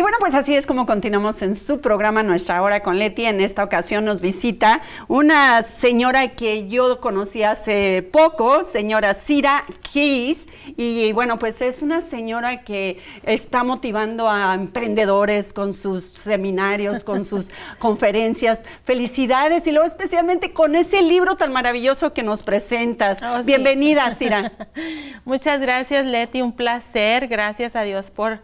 Y bueno, pues así es como continuamos en su programa Nuestra Hora con Leti. En esta ocasión nos visita una señora que yo conocí hace poco, señora Cira Keys. Y bueno, pues es una señora que está motivando a emprendedores con sus seminarios, con sus conferencias. Felicidades y luego especialmente con ese libro tan maravilloso que nos presentas. Oh, Bienvenida, Cira. Muchas gracias, Leti. Un placer. Gracias a Dios por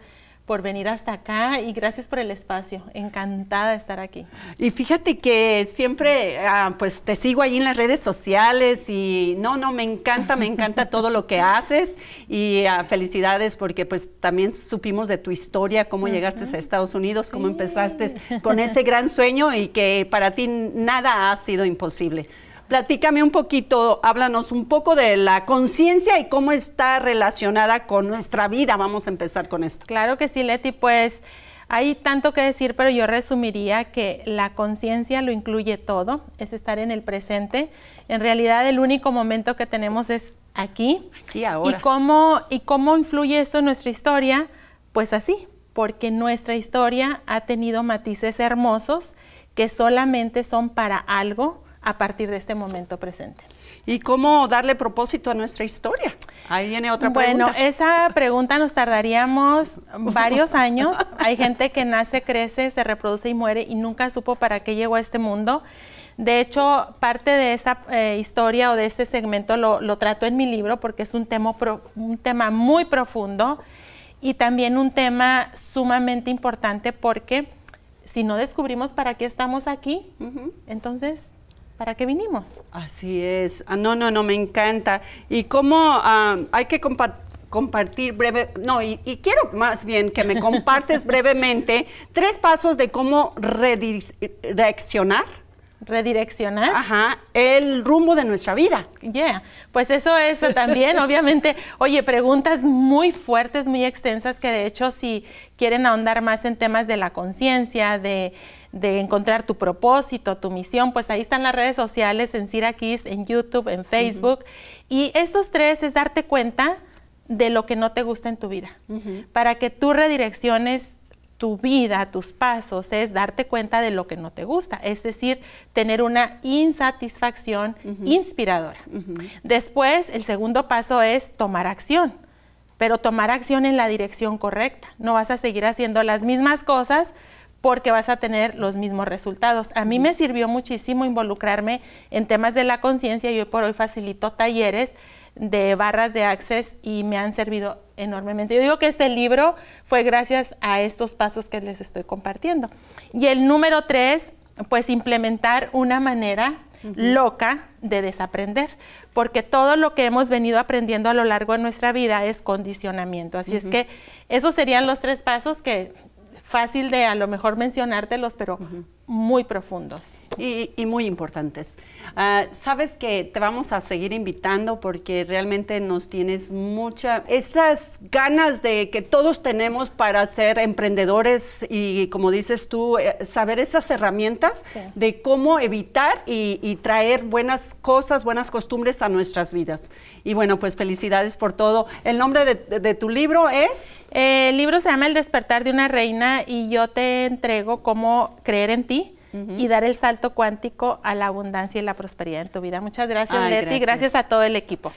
por venir hasta acá y gracias por el espacio. Encantada de estar aquí. Y fíjate que siempre ah, pues te sigo ahí en las redes sociales y no, no, me encanta, me encanta todo lo que haces y ah, felicidades porque pues también supimos de tu historia, cómo llegaste a Estados Unidos, cómo empezaste con ese gran sueño y que para ti nada ha sido imposible. Platícame un poquito, háblanos un poco de la conciencia y cómo está relacionada con nuestra vida. Vamos a empezar con esto. Claro que sí, Leti, pues hay tanto que decir, pero yo resumiría que la conciencia lo incluye todo, es estar en el presente. En realidad el único momento que tenemos es aquí. Aquí ahora. ¿Y cómo, y cómo influye esto en nuestra historia? Pues así, porque nuestra historia ha tenido matices hermosos que solamente son para algo a partir de este momento presente. ¿Y cómo darle propósito a nuestra historia? Ahí viene otra pregunta. Bueno, esa pregunta nos tardaríamos varios años. Hay gente que nace, crece, se reproduce y muere y nunca supo para qué llegó a este mundo. De hecho, parte de esa eh, historia o de ese segmento lo, trato en mi libro porque es un tema, un tema muy profundo y también un tema sumamente importante porque si no descubrimos para qué estamos aquí, entonces para qué vinimos. Así es. Ah, no, no, no, me encanta. Y cómo ah, hay que compartir compartir breve, no, y, y, quiero más bien que me compartes brevemente tres pasos de cómo redireccionar redireccionar. el rumbo de nuestra vida. Yeah, pues eso es también, obviamente, oye, preguntas muy fuertes, muy extensas, que de hecho si quieren ahondar más en temas de la conciencia, de, encontrar tu propósito, tu misión, pues ahí están las redes sociales, en Syracuse, en YouTube, en Facebook. Y estos tres es darte cuenta de lo que no te gusta en tu vida, para que tú redirecciones tu vida, tus pasos, es darte cuenta de lo que no te gusta, es decir, tener una insatisfacción inspiradora. Después, el segundo paso es tomar acción, pero tomar acción en la dirección correcta. No vas a seguir haciendo las mismas cosas porque vas a tener los mismos resultados. A mí me sirvió muchísimo involucrarme en temas de la conciencia y hoy por hoy facilito talleres de barras de access y me han servido enormemente. Yo digo que este libro fue gracias a estos pasos que les estoy compartiendo. Y el número tres, pues implementar una manera loca de desaprender, porque todo lo que hemos venido aprendiendo a lo largo de nuestra vida es condicionamiento. Así es que esos serían los tres pasos que fácil de a lo mejor mencionártelos, pero muy profundos. Y, muy importantes. Ah, sabes que te vamos a seguir invitando porque realmente nos tienes mucha, esas ganas de que todos tenemos para ser emprendedores y como dices tú, eh, saber esas herramientas de cómo evitar y, traer buenas cosas, buenas costumbres a nuestras vidas. Y bueno, pues felicidades por todo. El nombre de, tu libro es... Eh, el libro se llama El despertar de una reina y yo te entrego cómo creer en ti y dar el salto cuántico a la abundancia y la prosperidad en tu vida. Muchas gracias, Leti. gracias a todo el equipo.